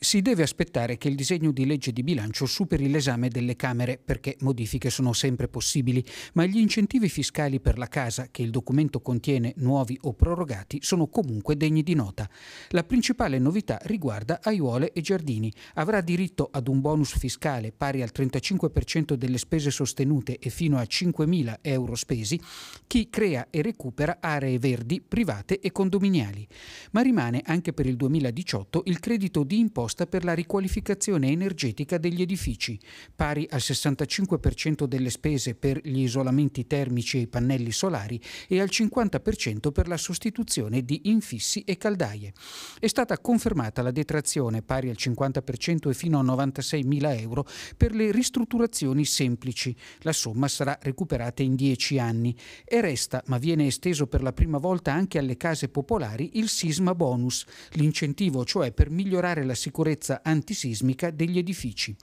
Si deve aspettare che il disegno di legge di bilancio superi l'esame delle Camere, perché modifiche sono sempre possibili, ma gli incentivi fiscali per la casa, che il documento contiene nuovi o prorogati, sono comunque degni di nota. La principale novità riguarda aiuole e giardini. Avrà diritto ad un bonus fiscale pari al 35% delle spese sostenute e fino a 5.000 euro spesi chi crea e recupera aree verdi private e condominiali. Ma rimane anche per il 2018 il credito di imposta proposta per la riqualificazione energetica degli edifici, pari al 65% delle spese per gli isolamenti termici e i pannelli solari e al 50% per la sostituzione di infissi e caldaie. È stata confermata la detrazione pari al 50% e fino a 96.000 euro per le ristrutturazioni semplici. La somma sarà recuperata in 10 anni e resta, ma viene esteso per la prima volta anche alle case popolari, il sisma bonus, l'incentivo cioè per migliorare la sicurezza sicurezza antisismica degli edifici.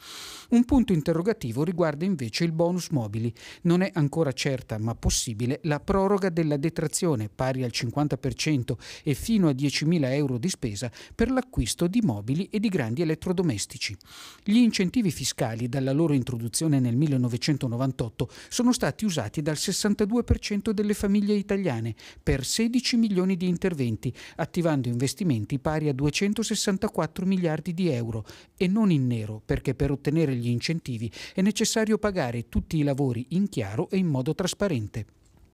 Un punto interrogativo riguarda invece il bonus mobili. Non è ancora certa, ma possibile, la proroga della detrazione pari al 50% e fino a 10.000 euro di spesa per l'acquisto di mobili e di grandi elettrodomestici. Gli incentivi fiscali dalla loro introduzione nel 1998 sono stati usati dal 62% delle famiglie italiane per 16 milioni di interventi, attivando investimenti pari a 264 miliardi miliardi di euro e non in nero perché per ottenere gli incentivi è necessario pagare tutti i lavori in chiaro e in modo trasparente.